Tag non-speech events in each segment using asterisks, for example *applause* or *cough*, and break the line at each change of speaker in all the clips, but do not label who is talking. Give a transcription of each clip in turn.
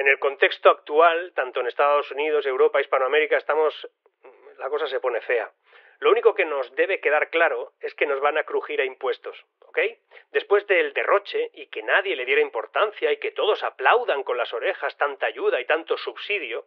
En el contexto actual, tanto en Estados Unidos, Europa, Hispanoamérica, estamos... la cosa se pone fea. Lo único que nos debe quedar claro es que nos van a crujir a impuestos, ¿ok? Después del derroche y que nadie le diera importancia y que todos aplaudan con las orejas tanta ayuda y tanto subsidio,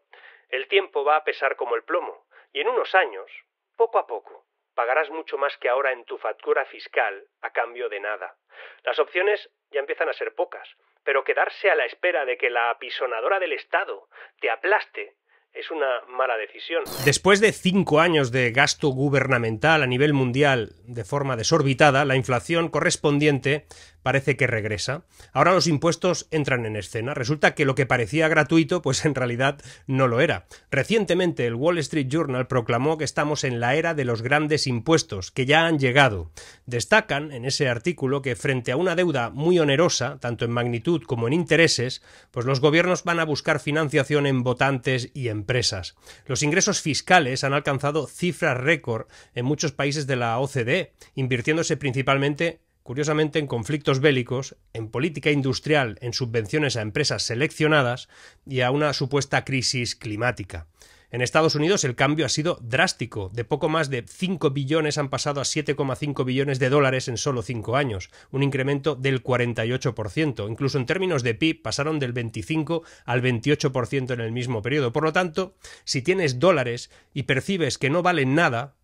el tiempo va a pesar como el plomo y en unos años, poco a poco, pagarás mucho más que ahora en tu factura fiscal a cambio de nada. Las opciones ya empiezan a ser pocas pero quedarse a la espera de que la apisonadora del Estado te aplaste es una mala decisión. Después de cinco años de gasto gubernamental a nivel mundial de forma desorbitada, la inflación correspondiente parece que regresa. Ahora los impuestos entran en escena. Resulta que lo que parecía gratuito, pues en realidad no lo era. Recientemente el Wall Street Journal proclamó que estamos en la era de los grandes impuestos, que ya han llegado. Destacan en ese artículo que frente a una deuda muy onerosa, tanto en magnitud como en intereses, pues los gobiernos van a buscar financiación en votantes y empresas. Los ingresos fiscales han alcanzado cifras récord en muchos países de la OCDE, invirtiéndose principalmente Curiosamente, en conflictos bélicos, en política industrial, en subvenciones a empresas seleccionadas y a una supuesta crisis climática. En Estados Unidos el cambio ha sido drástico. De poco más de 5 billones han pasado a 7,5 billones de dólares en solo 5 años, un incremento del 48%. Incluso en términos de PIB pasaron del 25 al 28% en el mismo periodo. Por lo tanto, si tienes dólares y percibes que no valen nada,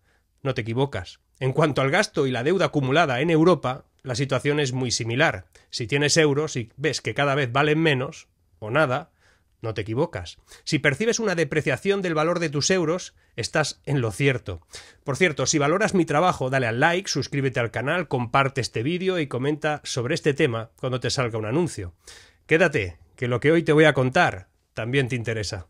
no te equivocas. En cuanto al gasto y la deuda acumulada en Europa, la situación es muy similar. Si tienes euros y ves que cada vez valen menos, o nada, no te equivocas. Si percibes una depreciación del valor de tus euros, estás en lo cierto. Por cierto, si valoras mi trabajo, dale al like, suscríbete al canal, comparte este vídeo y comenta sobre este tema cuando te salga un anuncio. Quédate, que lo que hoy te voy a contar también te interesa.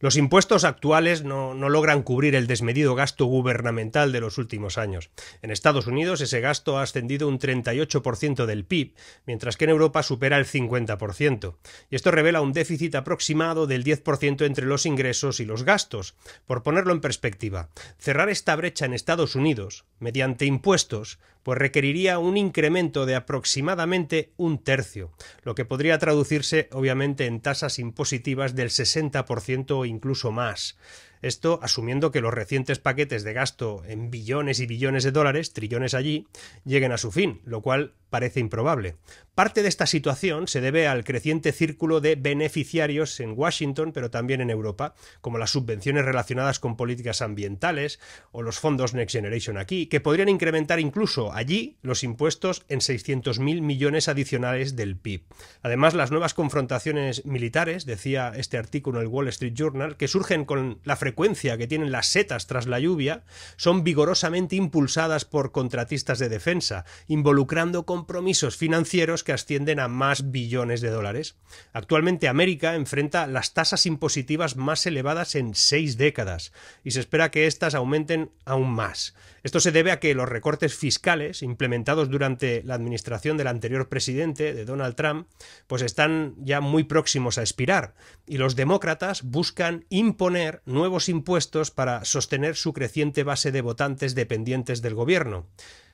Los impuestos actuales no, logran cubrir el desmedido gasto gubernamental de los últimos años. En Estados Unidos ese gasto ha ascendido un 38% del PIB, mientras que en Europa supera el 50%. Y esto revela un déficit aproximado del 10% entre los ingresos y los gastos. Por ponerlo en perspectiva, cerrar esta brecha en Estados Unidos mediante impuestos pues requeriría un incremento de aproximadamente un tercio, lo que podría traducirse obviamente en tasas impositivas del 60% o incluso más. Esto asumiendo que los recientes paquetes de gasto en billones y billones de dólares, trillones allí, lleguen a su fin, lo cual parece improbable. Parte de esta situación se debe al creciente círculo de beneficiarios en Washington, pero también en Europa, como las subvenciones relacionadas con políticas ambientales o los fondos Next Generation aquí, que podrían incrementar incluso allí los impuestos en 600.000 millones adicionales del PIB. Además, las nuevas confrontaciones militares, decía este artículo en el Wall Street Journal, que surgen con la frecuencia frecuencia que tienen las setas tras la lluvia son vigorosamente impulsadas por contratistas de defensa, involucrando compromisos financieros que ascienden a más billones de dólares. Actualmente América enfrenta las tasas impositivas más elevadas en seis décadas, y se espera que éstas aumenten aún más. Esto se debe a que los recortes fiscales implementados durante la administración del anterior presidente, de Donald Trump, pues están ya muy próximos a expirar, y los demócratas buscan imponer nuevos impuestos para sostener su creciente base de votantes dependientes del gobierno,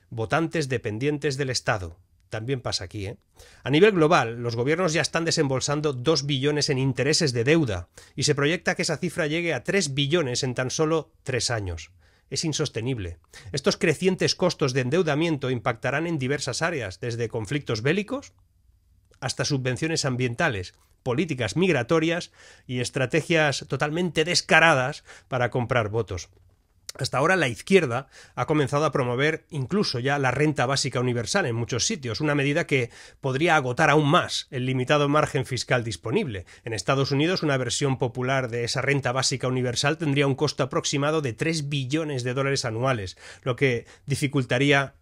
votantes dependientes del Estado, también pasa aquí. ¿eh? A nivel global, los gobiernos ya están desembolsando 2 billones en intereses de deuda y se proyecta que esa cifra llegue a 3 billones en tan solo 3 años es insostenible. Estos crecientes costos de endeudamiento impactarán en diversas áreas, desde conflictos bélicos hasta subvenciones ambientales, políticas migratorias y estrategias totalmente descaradas para comprar votos. Hasta ahora la izquierda ha comenzado a promover incluso ya la renta básica universal en muchos sitios, una medida que podría agotar aún más el limitado margen fiscal disponible. En Estados Unidos una versión popular de esa renta básica universal tendría un costo aproximado de 3 billones de dólares anuales, lo que dificultaría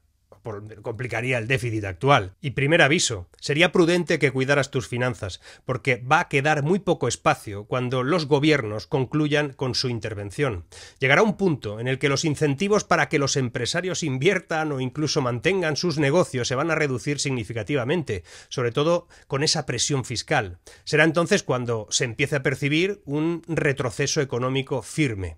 complicaría el déficit actual. Y primer aviso, sería prudente que cuidaras tus finanzas, porque va a quedar muy poco espacio cuando los gobiernos concluyan con su intervención. Llegará un punto en el que los incentivos para que los empresarios inviertan o incluso mantengan sus negocios se van a reducir significativamente, sobre todo con esa presión fiscal. Será entonces cuando se empiece a percibir un retroceso económico firme.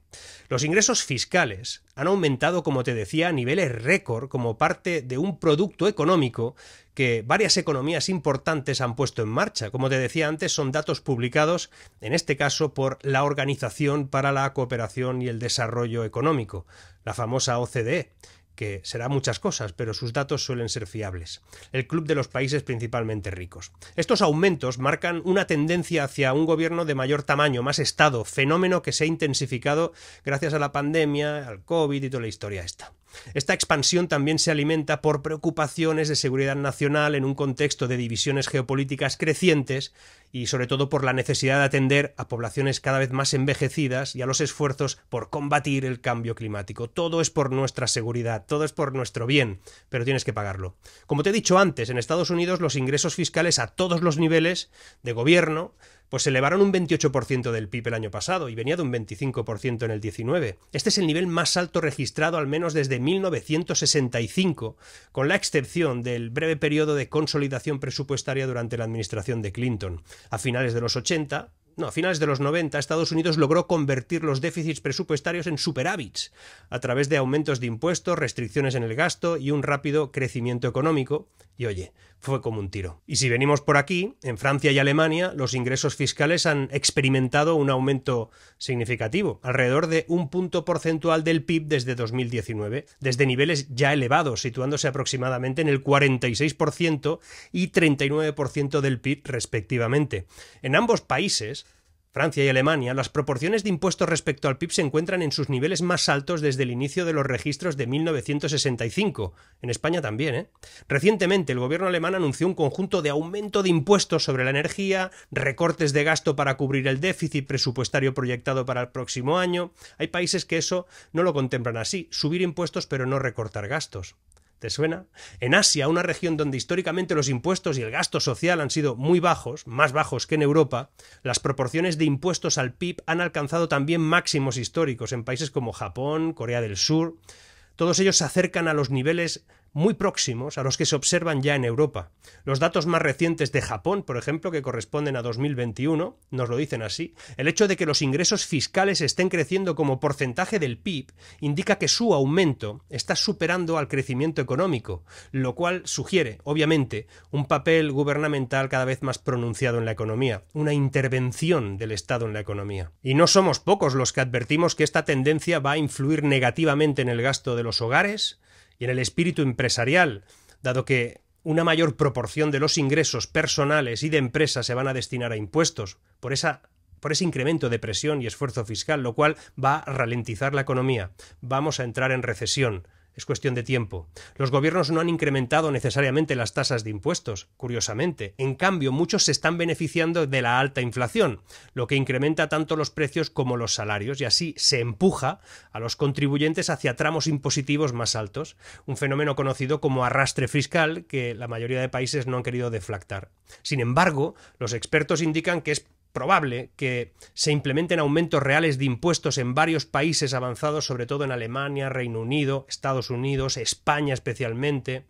Los ingresos fiscales han aumentado, como te decía, a niveles récord como parte de, un producto económico que varias economías importantes han puesto en marcha. Como te decía antes, son datos publicados, en este caso, por la Organización para la Cooperación y el Desarrollo Económico, la famosa OCDE que será muchas cosas, pero sus datos suelen ser fiables. El club de los países principalmente ricos. Estos aumentos marcan una tendencia hacia un gobierno de mayor tamaño, más Estado, fenómeno que se ha intensificado gracias a la pandemia, al COVID y toda la historia esta. Esta expansión también se alimenta por preocupaciones de seguridad nacional en un contexto de divisiones geopolíticas crecientes y sobre todo por la necesidad de atender a poblaciones cada vez más envejecidas y a los esfuerzos por combatir el cambio climático. Todo es por nuestra seguridad, todo es por nuestro bien, pero tienes que pagarlo. Como te he dicho antes, en Estados Unidos los ingresos fiscales a todos los niveles de gobierno pues elevaron un 28% del PIB el año pasado y venía de un 25% en el 19. Este es el nivel más alto registrado al menos desde 1965, con la excepción del breve periodo de consolidación presupuestaria durante la administración de Clinton. A finales de los 80, no, a finales de los 90, Estados Unidos logró convertir los déficits presupuestarios en superávits, a través de aumentos de impuestos, restricciones en el gasto y un rápido crecimiento económico. Y oye, fue como un tiro. Y si venimos por aquí, en Francia y Alemania, los ingresos fiscales han experimentado un aumento significativo, alrededor de un punto porcentual del PIB desde 2019, desde niveles ya elevados, situándose aproximadamente en el 46% y 39% del PIB respectivamente. En ambos países, Francia y Alemania, las proporciones de impuestos respecto al PIB se encuentran en sus niveles más altos desde el inicio de los registros de 1965. En España también, ¿eh? Recientemente, el gobierno alemán anunció un conjunto de aumento de impuestos sobre la energía, recortes de gasto para cubrir el déficit presupuestario proyectado para el próximo año. Hay países que eso no lo contemplan así, subir impuestos pero no recortar gastos. ¿Te suena? En Asia, una región donde históricamente los impuestos y el gasto social han sido muy bajos, más bajos que en Europa, las proporciones de impuestos al PIB han alcanzado también máximos históricos en países como Japón, Corea del Sur. Todos ellos se acercan a los niveles muy próximos a los que se observan ya en Europa. Los datos más recientes de Japón, por ejemplo, que corresponden a 2021, nos lo dicen así. El hecho de que los ingresos fiscales estén creciendo como porcentaje del PIB indica que su aumento está superando al crecimiento económico, lo cual sugiere, obviamente, un papel gubernamental cada vez más pronunciado en la economía, una intervención del Estado en la economía. Y no somos pocos los que advertimos que esta tendencia va a influir negativamente en el gasto de los hogares, y en el espíritu empresarial, dado que una mayor proporción de los ingresos personales y de empresas se van a destinar a impuestos, por esa por ese incremento de presión y esfuerzo fiscal, lo cual va a ralentizar la economía. Vamos a entrar en recesión. Es cuestión de tiempo. Los gobiernos no han incrementado necesariamente las tasas de impuestos, curiosamente. En cambio, muchos se están beneficiando de la alta inflación, lo que incrementa tanto los precios como los salarios, y así se empuja a los contribuyentes hacia tramos impositivos más altos, un fenómeno conocido como arrastre fiscal que la mayoría de países no han querido deflactar. Sin embargo, los expertos indican que es probable que se implementen aumentos reales de impuestos en varios países avanzados, sobre todo en Alemania, Reino Unido, Estados Unidos, España especialmente.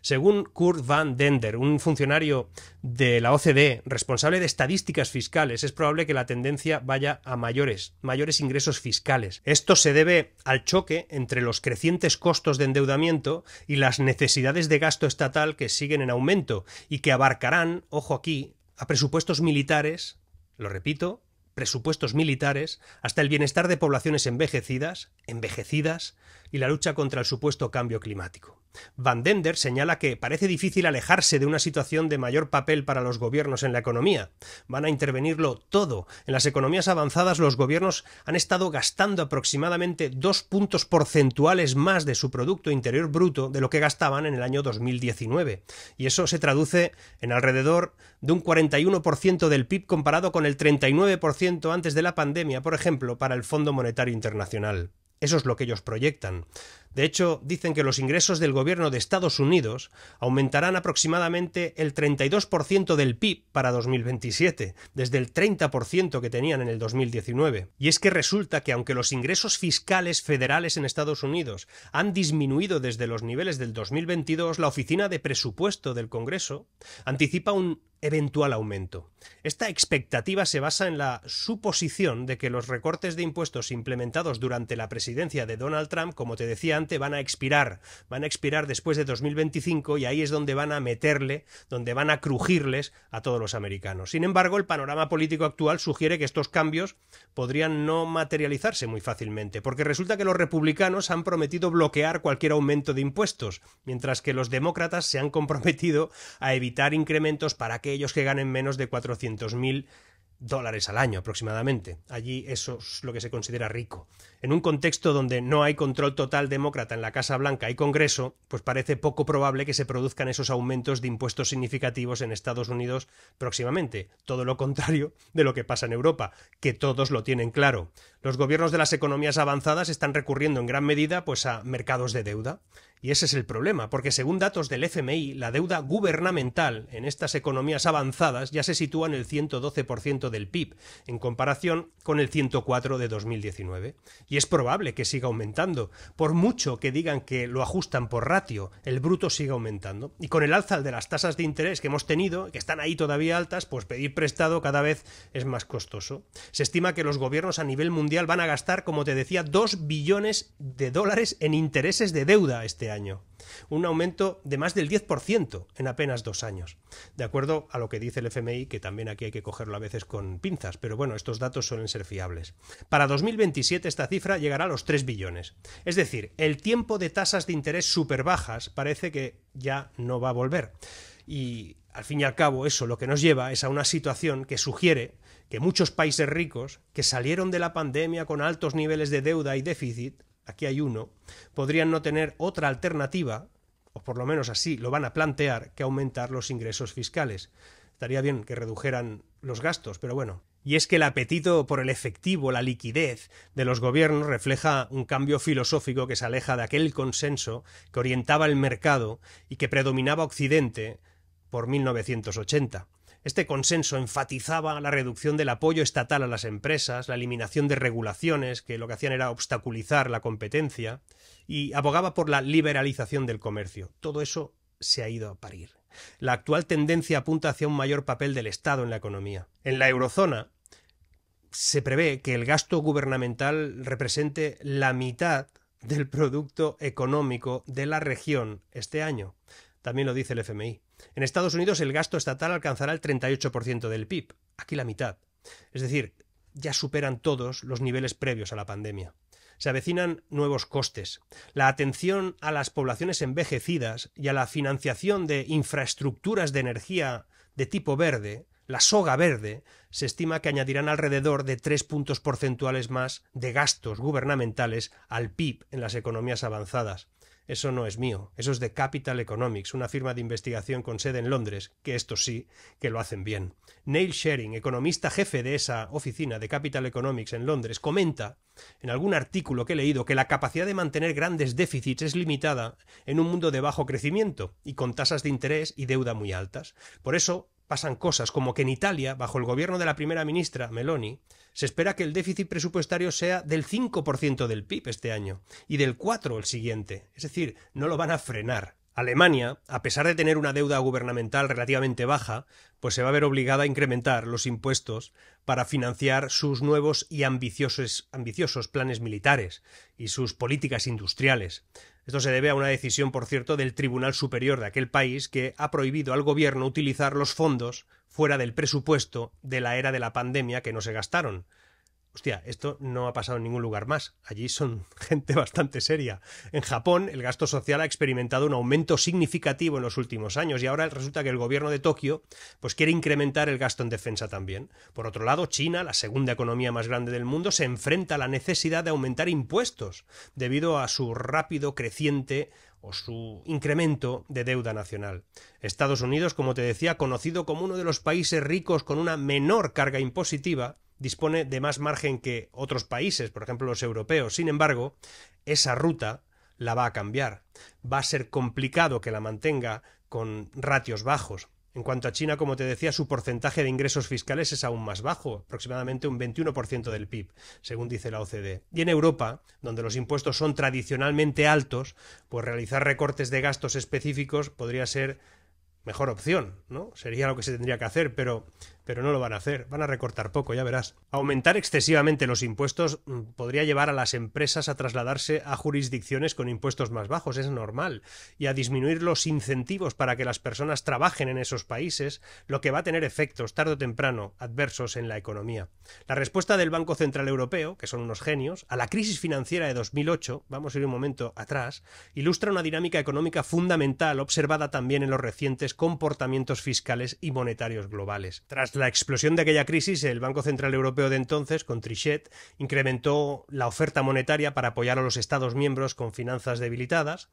Según Kurt Van Dender, un funcionario de la OCDE responsable de estadísticas fiscales, es probable que la tendencia vaya a mayores, mayores ingresos fiscales. Esto se debe al choque entre los crecientes costos de endeudamiento y las necesidades de gasto estatal que siguen en aumento y que abarcarán, ojo aquí, a presupuestos militares, lo repito, presupuestos militares, hasta el bienestar de poblaciones envejecidas, envejecidas, y la lucha contra el supuesto cambio climático. Van Dender señala que parece difícil alejarse de una situación de mayor papel para los gobiernos en la economía. Van a intervenirlo todo. En las economías avanzadas los gobiernos han estado gastando aproximadamente dos puntos porcentuales más de su Producto Interior Bruto de lo que gastaban en el año 2019. Y eso se traduce en alrededor de un 41% del PIB comparado con el 39% antes de la pandemia, por ejemplo, para el Fondo Monetario Internacional. Eso es lo que ellos proyectan. De hecho, dicen que los ingresos del gobierno de Estados Unidos aumentarán aproximadamente el 32% del PIB para 2027, desde el 30% que tenían en el 2019. Y es que resulta que aunque los ingresos fiscales federales en Estados Unidos han disminuido desde los niveles del 2022, la Oficina de Presupuesto del Congreso anticipa un eventual aumento. Esta expectativa se basa en la suposición de que los recortes de impuestos implementados durante la presidencia de Donald Trump, como te decía antes, van a expirar, van a expirar después de 2025 y ahí es donde van a meterle, donde van a crujirles a todos los americanos. Sin embargo, el panorama político actual sugiere que estos cambios podrían no materializarse muy fácilmente, porque resulta que los republicanos han prometido bloquear cualquier aumento de impuestos, mientras que los demócratas se han comprometido a evitar incrementos para que ellos que ganen menos de 400.000 dólares al año aproximadamente. Allí eso es lo que se considera rico. En un contexto donde no hay control total demócrata en la Casa Blanca y Congreso, pues parece poco probable que se produzcan esos aumentos de impuestos significativos en Estados Unidos próximamente. Todo lo contrario de lo que pasa en Europa, que todos lo tienen claro los gobiernos de las economías avanzadas están recurriendo en gran medida pues, a mercados de deuda. Y ese es el problema, porque según datos del FMI, la deuda gubernamental en estas economías avanzadas ya se sitúa en el 112% del PIB, en comparación con el 104 de 2019. Y es probable que siga aumentando, por mucho que digan que lo ajustan por ratio, el bruto sigue aumentando. Y con el alza de las tasas de interés que hemos tenido, que están ahí todavía altas, pues pedir prestado cada vez es más costoso. Se estima que los gobiernos a nivel mundial van a gastar, como te decía, 2 billones de dólares en intereses de deuda este año. Un aumento de más del 10% en apenas dos años. De acuerdo a lo que dice el FMI, que también aquí hay que cogerlo a veces con pinzas, pero bueno, estos datos suelen ser fiables. Para 2027 esta cifra llegará a los 3 billones. Es decir, el tiempo de tasas de interés súper bajas parece que ya no va a volver. Y al fin y al cabo eso lo que nos lleva es a una situación que sugiere que muchos países ricos, que salieron de la pandemia con altos niveles de deuda y déficit, aquí hay uno, podrían no tener otra alternativa, o por lo menos así lo van a plantear, que aumentar los ingresos fiscales. Estaría bien que redujeran los gastos, pero bueno. Y es que el apetito por el efectivo, la liquidez de los gobiernos refleja un cambio filosófico que se aleja de aquel consenso que orientaba el mercado y que predominaba Occidente por 1980. Este consenso enfatizaba la reducción del apoyo estatal a las empresas, la eliminación de regulaciones que lo que hacían era obstaculizar la competencia y abogaba por la liberalización del comercio. Todo eso se ha ido a parir. La actual tendencia apunta hacia un mayor papel del Estado en la economía. En la eurozona se prevé que el gasto gubernamental represente la mitad del producto económico de la región este año. También lo dice el FMI. En Estados Unidos el gasto estatal alcanzará el 38% del PIB, aquí la mitad. Es decir, ya superan todos los niveles previos a la pandemia. Se avecinan nuevos costes. La atención a las poblaciones envejecidas y a la financiación de infraestructuras de energía de tipo verde, la soga verde, se estima que añadirán alrededor de tres puntos porcentuales más de gastos gubernamentales al PIB en las economías avanzadas, eso no es mío, eso es de Capital Economics, una firma de investigación con sede en Londres, que esto sí, que lo hacen bien. Neil Shering, economista jefe de esa oficina de Capital Economics en Londres, comenta en algún artículo que he leído que la capacidad de mantener grandes déficits es limitada en un mundo de bajo crecimiento y con tasas de interés y deuda muy altas. Por eso, pasan cosas, como que en Italia, bajo el gobierno de la primera ministra Meloni, se espera que el déficit presupuestario sea del 5% del PIB este año y del 4% el siguiente. Es decir, no lo van a frenar. Alemania, a pesar de tener una deuda gubernamental relativamente baja, pues se va a ver obligada a incrementar los impuestos para financiar sus nuevos y ambiciosos, ambiciosos planes militares y sus políticas industriales. Esto se debe a una decisión, por cierto, del Tribunal Superior de aquel país que ha prohibido al gobierno utilizar los fondos fuera del presupuesto de la era de la pandemia que no se gastaron, hostia, esto no ha pasado en ningún lugar más. Allí son *laughs* gente bastante seria. En Japón, el gasto social ha experimentado un aumento significativo en los últimos años y ahora resulta que el gobierno de Tokio pues quiere incrementar el gasto en defensa también. Por otro lado, China, la segunda economía más grande del mundo, se enfrenta a la necesidad de aumentar impuestos debido a su rápido creciente o su incremento de deuda nacional. Estados Unidos, como te decía, conocido como uno de los países ricos con una menor carga impositiva, dispone de más margen que otros países, por ejemplo los europeos. Sin embargo, esa ruta la va a cambiar. Va a ser complicado que la mantenga con ratios bajos. En cuanto a China, como te decía, su porcentaje de ingresos fiscales es aún más bajo, aproximadamente un 21% del PIB, según dice la OCDE. Y en Europa, donde los impuestos son tradicionalmente altos, pues realizar recortes de gastos específicos podría ser mejor opción, ¿no? Sería lo que se tendría que hacer, pero pero no lo van a hacer, van a recortar poco, ya verás. Aumentar excesivamente los impuestos mm, podría llevar a las empresas a trasladarse a jurisdicciones con impuestos más bajos, es normal, y a disminuir los incentivos para que las personas trabajen en esos países, lo que va a tener efectos tarde o temprano adversos en la economía. La respuesta del Banco Central Europeo, que son unos genios, a la crisis financiera de 2008, vamos a ir un momento atrás, ilustra una dinámica económica fundamental observada también en los recientes comportamientos fiscales y monetarios globales la explosión de aquella crisis, el Banco Central Europeo de entonces, con Trichet, incrementó la oferta monetaria para apoyar a los Estados miembros con finanzas debilitadas.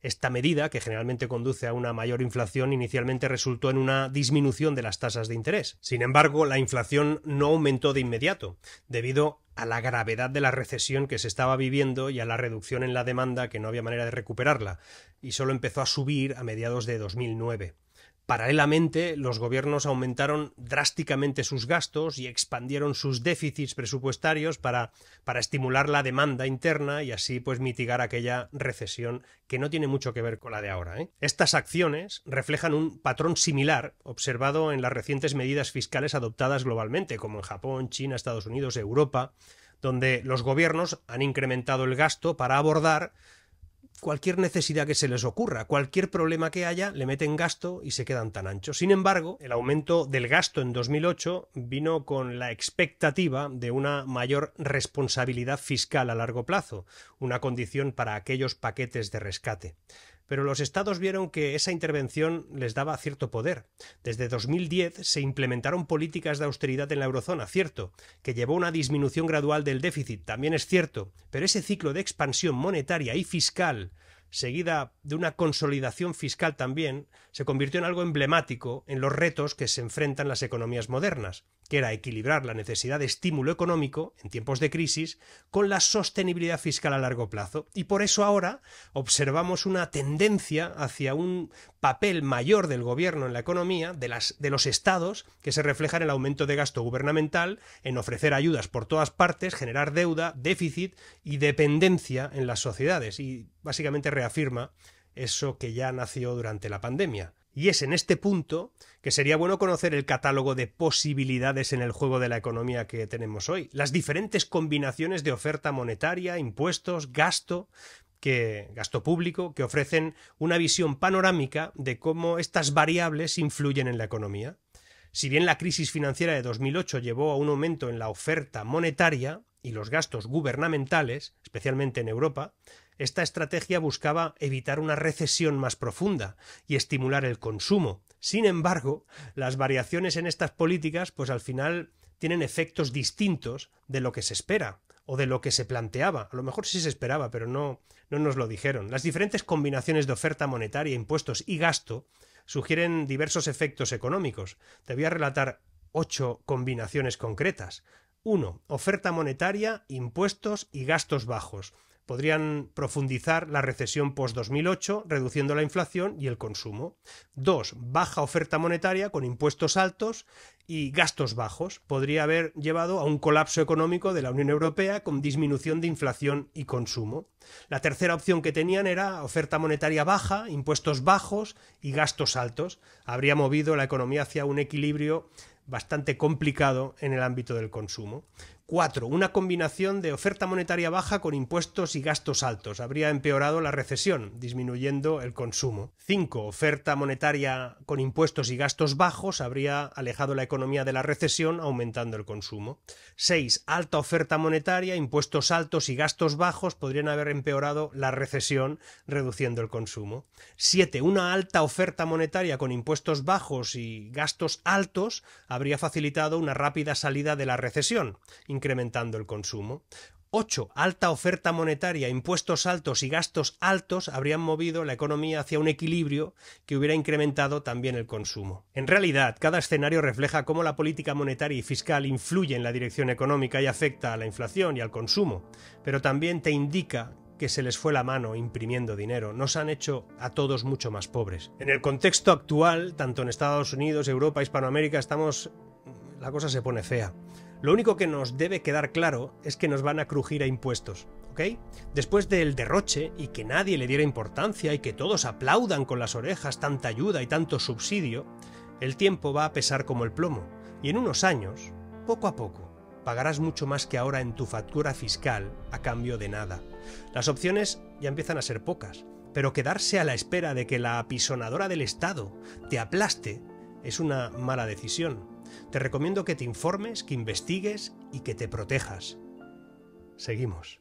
Esta medida, que generalmente conduce a una mayor inflación, inicialmente resultó en una disminución de las tasas de interés. Sin embargo, la inflación no aumentó de inmediato, debido a la gravedad de la recesión que se estaba viviendo y a la reducción en la demanda que no había manera de recuperarla, y solo empezó a subir a mediados de 2009. Paralelamente, los gobiernos aumentaron drásticamente sus gastos y expandieron sus déficits presupuestarios para, para, estimular la demanda interna y así pues mitigar aquella recesión que no tiene mucho que ver con la de ahora. ¿eh? Estas acciones reflejan un patrón similar observado en las recientes medidas fiscales adoptadas globalmente, como en Japón, China, Estados Unidos, Europa, donde los gobiernos han incrementado el gasto para abordar cualquier necesidad que se les ocurra, cualquier problema que haya, le meten gasto y se quedan tan anchos. Sin embargo, el aumento del gasto en 2008 vino con la expectativa de una mayor responsabilidad fiscal a largo plazo, una condición para aquellos paquetes de rescate pero los estados vieron que esa intervención les daba cierto poder. Desde 2010 se implementaron políticas de austeridad en la eurozona, cierto, que llevó a una disminución gradual del déficit, también es cierto, pero ese ciclo de expansión monetaria y fiscal seguida de una consolidación fiscal también, se convirtió en algo emblemático en los retos que se enfrentan las economías modernas, que era equilibrar la necesidad de estímulo económico en tiempos de crisis con la sostenibilidad fiscal a largo plazo. Y por eso ahora observamos una tendencia hacia un papel mayor del gobierno en la economía, de, las, de los estados, que se refleja en el aumento de gasto gubernamental, en ofrecer ayudas por todas partes, generar deuda, déficit y dependencia en las sociedades. Y básicamente reafirma eso que ya nació durante la pandemia. Y es en este punto que sería bueno conocer el catálogo de posibilidades en el juego de la economía que tenemos hoy, las diferentes combinaciones de oferta monetaria, impuestos, gasto, que gasto público, que ofrecen una visión panorámica de cómo estas variables influyen en la economía. Si bien la crisis financiera de 2008 llevó a un aumento en la oferta monetaria y los gastos gubernamentales, especialmente en Europa, esta estrategia buscaba evitar una recesión más profunda y estimular el consumo. Sin embargo, las variaciones en estas políticas, pues al final tienen efectos distintos de lo que se espera o de lo que se planteaba. A lo mejor sí se esperaba, pero no, no nos lo dijeron. Las diferentes combinaciones de oferta monetaria, impuestos y gasto sugieren diversos efectos económicos. Te voy a relatar ocho combinaciones concretas. Uno, Oferta monetaria, impuestos y gastos bajos podrían profundizar la recesión post-2008, reduciendo la inflación y el consumo. Dos, Baja oferta monetaria con impuestos altos y gastos bajos. Podría haber llevado a un colapso económico de la Unión Europea con disminución de inflación y consumo. La tercera opción que tenían era oferta monetaria baja, impuestos bajos y gastos altos. Habría movido la economía hacia un equilibrio bastante complicado en el ámbito del consumo. 4. Una combinación de oferta monetaria baja con impuestos y gastos altos habría empeorado la recesión, disminuyendo el consumo. 5. Oferta monetaria con impuestos y gastos bajos habría alejado la economía de la recesión, aumentando el consumo. 6. Alta oferta monetaria, impuestos altos y gastos bajos podrían haber empeorado la recesión, reduciendo el consumo. 7. Una alta oferta monetaria con impuestos bajos y gastos altos habría facilitado una rápida salida de la recesión, incrementando el consumo. 8. Alta oferta monetaria, impuestos altos y gastos altos habrían movido la economía hacia un equilibrio que hubiera incrementado también el consumo. En realidad, cada escenario refleja cómo la política monetaria y fiscal influye en la dirección económica y afecta a la inflación y al consumo, pero también te indica que se les fue la mano imprimiendo dinero, nos han hecho a todos mucho más pobres. En el contexto actual, tanto en Estados Unidos, Europa, Hispanoamérica, estamos... la cosa se pone fea. Lo único que nos debe quedar claro es que nos van a crujir a impuestos, ¿ok? Después del derroche y que nadie le diera importancia y que todos aplaudan con las orejas tanta ayuda y tanto subsidio, el tiempo va a pesar como el plomo, y en unos años, poco a poco, pagarás mucho más que ahora en tu factura fiscal a cambio de nada. Las opciones ya empiezan a ser pocas, pero quedarse a la espera de que la apisonadora del Estado te aplaste es una mala decisión. Te recomiendo que te informes, que investigues y que te protejas. Seguimos.